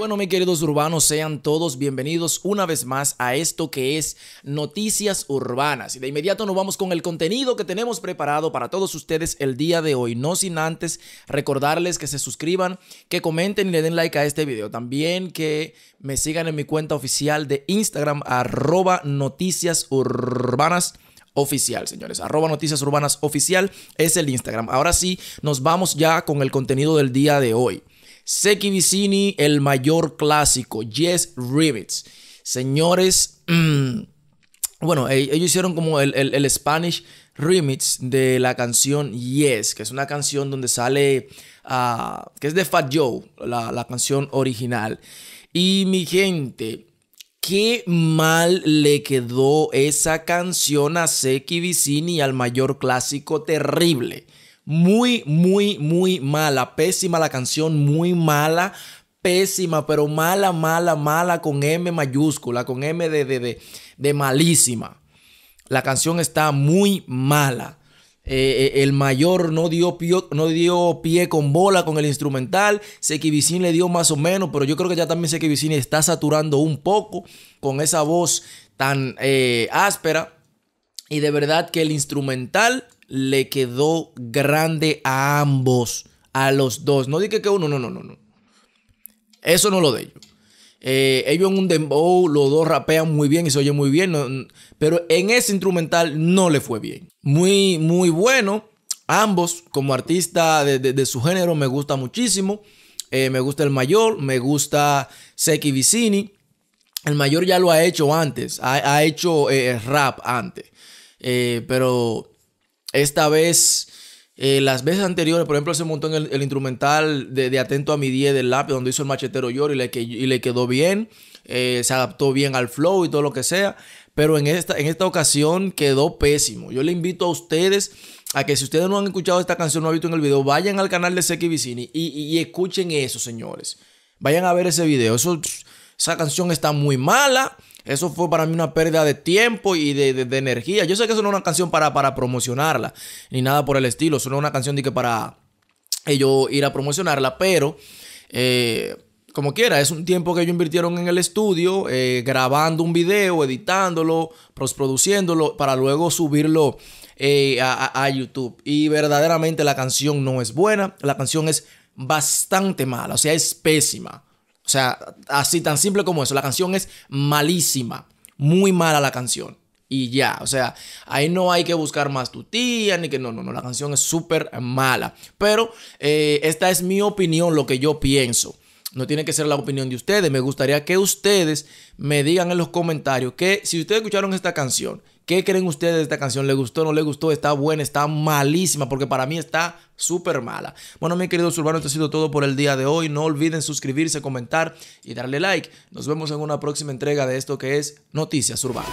Bueno, mis queridos urbanos, sean todos bienvenidos una vez más a esto que es Noticias Urbanas. Y de inmediato nos vamos con el contenido que tenemos preparado para todos ustedes el día de hoy. No sin antes recordarles que se suscriban, que comenten y le den like a este video. También que me sigan en mi cuenta oficial de Instagram, arroba Noticias Urbanas oficial, señores. Arroba Noticias Urbanas Oficial es el Instagram. Ahora sí, nos vamos ya con el contenido del día de hoy. Seki Vicini, el mayor clásico, Yes Remix, Señores, mm, bueno, e-, ellos hicieron como el, Spanish remix de la canción Yes, que es una canción donde sale, ah, que es de Fat Joe, la, canción original. Y mi gente, qué mal le quedó esa canción a Seki Vicini al mayor clásico terrible. Muy, muy, muy mala. Pésima la canción, muy mala. Pésima, pero mala, mala, mala con M mayúscula, con M de, malísima. La canción está muy mala. Eh, eh, el mayor no dio, pie, no dio pie con bola con el instrumental. Vicin le dio más o menos, pero yo creo que ya también Vicin está saturando un poco con esa voz tan eh, áspera. Y de verdad que el instrumental le quedó grande a ambos, a los dos. No dije que uno, no, no, no, no. Eso no lo de ellos. Eh, ellos en un demo los dos rapean muy bien y se oye muy bien, pero en ese instrumental no le fue bien. Muy, muy bueno. Ambos, como artista de, su género, me gusta muchísimo. Eh, me gusta el mayor, me gusta Seki Vicini. El mayor ya lo ha hecho antes, ha, hecho eh, rap antes. pero esta vez, eh, las veces anteriores, por ejemplo, se montó en el, instrumental de, Atento a mi 10 del lápiz, donde hizo el machetero llor y le, le quedó bien. Eh, se adaptó bien al flow y todo lo que sea. Pero en esta, en esta ocasión quedó pésimo. Yo le invito a ustedes a que si ustedes no han escuchado esta canción, no han visto en el video, vayan al canal de Seki Vicini y, escuchen eso, señores. Vayan a ver ese video. esa canción está muy mala. Eso fue para mí una pérdida de tiempo y de, energía. Yo sé que eso no es una canción para, para promocionarla, ni nada por el estilo. Eso no es una canción de que para ellos ir a promocionarla, pero eh, como quiera, es un tiempo que ellos invirtieron en el estudio, eh, grabando un video, editándolo, produciéndolo, para luego subirlo eh, a, a YouTube. Y verdaderamente la canción no es buena, la canción es bastante mala, o sea, es pésima. O sea, así tan simple como eso. La canción es malísima. Muy mala la canción. Y ya, o sea, ahí no hay que buscar más tu tía, ni que no, no, no, la canción es súper mala. Pero eh, esta es mi opinión, lo que yo pienso. No tiene que ser la opinión de ustedes. Me gustaría que ustedes me digan en los comentarios que si ustedes escucharon esta canción, ¿Qué creen ustedes de esta canción? ¿Le gustó? ¿No le gustó? ¿Está buena? ¿Está malísima? Porque para mí está súper mala. Bueno, mi querido Surbano, esto ha sido todo por el día de hoy. No olviden suscribirse, comentar y darle like. Nos vemos en una próxima entrega de esto que es Noticias Urbanas.